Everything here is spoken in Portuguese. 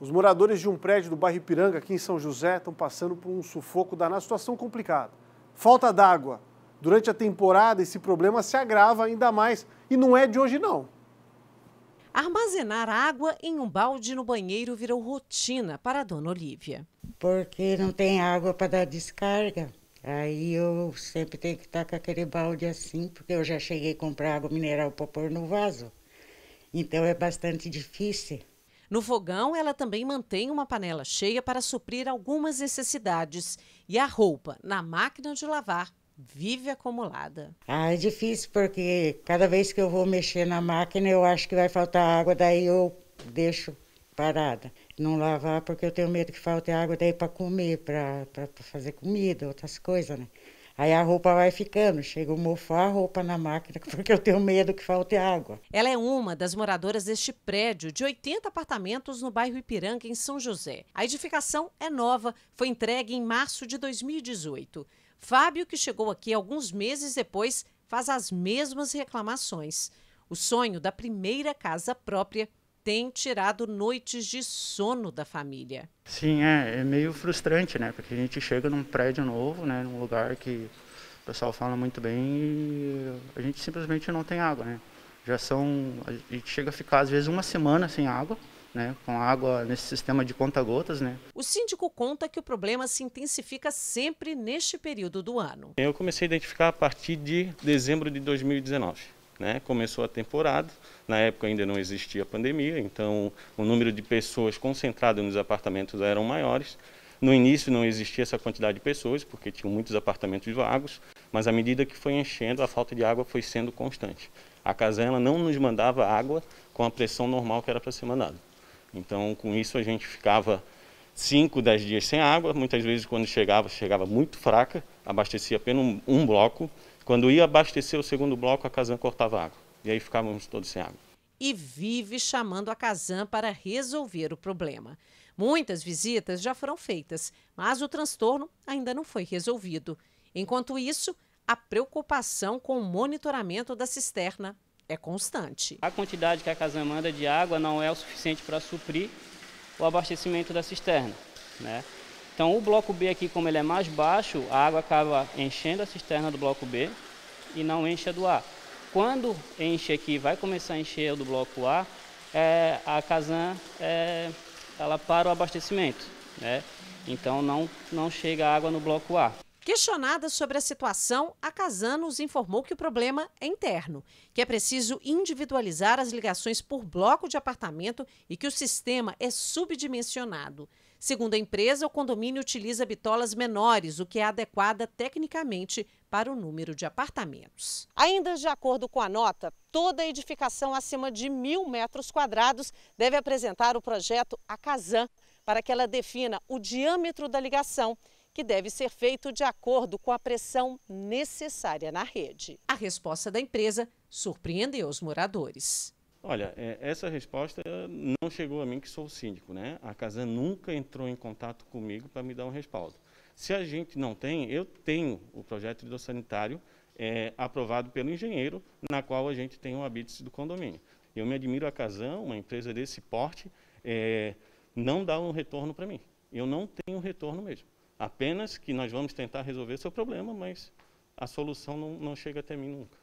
Os moradores de um prédio do bairro Ipiranga, aqui em São José, estão passando por um sufoco danado, situação complicada. Falta d'água. Durante a temporada, esse problema se agrava ainda mais e não é de hoje, não. Armazenar água em um balde no banheiro virou rotina para a dona Olivia. Porque não tem água para dar descarga. Aí eu sempre tenho que estar com aquele balde assim, porque eu já cheguei a comprar água mineral para pôr no vaso. Então é bastante difícil. No fogão, ela também mantém uma panela cheia para suprir algumas necessidades e a roupa na máquina de lavar vive acumulada. Ah, é difícil porque cada vez que eu vou mexer na máquina eu acho que vai faltar água, daí eu deixo parada. Não lavar porque eu tenho medo que falte água daí para comer, para fazer comida, outras coisas, né? Aí a roupa vai ficando, chega a mofar a roupa na máquina, porque eu tenho medo que falte água. Ela é uma das moradoras deste prédio de 80 apartamentos no bairro Ipiranga, em São José. A edificação é nova, foi entregue em março de 2018. Fábio, que chegou aqui alguns meses depois, faz as mesmas reclamações. O sonho da primeira casa própria tem tirado noites de sono da família. Sim, é, é meio frustrante, né? Porque a gente chega num prédio novo, né? Num lugar que o pessoal fala muito bem e a gente simplesmente não tem água, né? Já são. A gente chega a ficar às vezes uma semana sem água. Né, com água nesse sistema de conta-gotas. Né. O síndico conta que o problema se intensifica sempre neste período do ano. Eu comecei a identificar a partir de dezembro de 2019. Né? Começou a temporada, na época ainda não existia a pandemia, então o número de pessoas concentradas nos apartamentos eram maiores. No início não existia essa quantidade de pessoas, porque tinham muitos apartamentos vagos, mas à medida que foi enchendo, a falta de água foi sendo constante. A casela não nos mandava água com a pressão normal que era para ser mandada. Então, com isso, a gente ficava 5, 10 dias sem água. Muitas vezes, quando chegava, chegava muito fraca, abastecia apenas um bloco quando ia abastecer o segundo bloco, a Kazan cortava água. E aí ficávamos todos sem água. E vive chamando a Kazan para resolver o problema. Muitas visitas já foram feitas, mas o transtorno ainda não foi resolvido. Enquanto isso, a preocupação com o monitoramento da cisterna é constante. A quantidade que a Kazan manda de água não é o suficiente para suprir o abastecimento da cisterna. Né? Então o bloco B aqui, como ele é mais baixo, a água acaba enchendo a cisterna do bloco B e não enche a do A. Quando enche aqui, vai começar a encher a do bloco A, é, a Kazan é, ela para o abastecimento. Né? Então não, não chega água no bloco A. Questionada sobre a situação, a Casan nos informou que o problema é interno, que é preciso individualizar as ligações por bloco de apartamento e que o sistema é subdimensionado. Segundo a empresa, o condomínio utiliza bitolas menores, o que é adequada tecnicamente para o número de apartamentos. Ainda de acordo com a nota, toda edificação acima de mil metros quadrados deve apresentar o projeto a Casan para que ela defina o diâmetro da ligação que deve ser feito de acordo com a pressão necessária na rede. A resposta da empresa surpreendeu os moradores. Olha, é, essa resposta não chegou a mim, que sou síndico. Né? A Casan nunca entrou em contato comigo para me dar um respaldo. Se a gente não tem, eu tenho o projeto hidro é, aprovado pelo engenheiro, na qual a gente tem o habite do condomínio. Eu me admiro a Casan, uma empresa desse porte, é, não dá um retorno para mim. Eu não tenho retorno mesmo. Apenas que nós vamos tentar resolver seu problema, mas a solução não, não chega até mim nunca.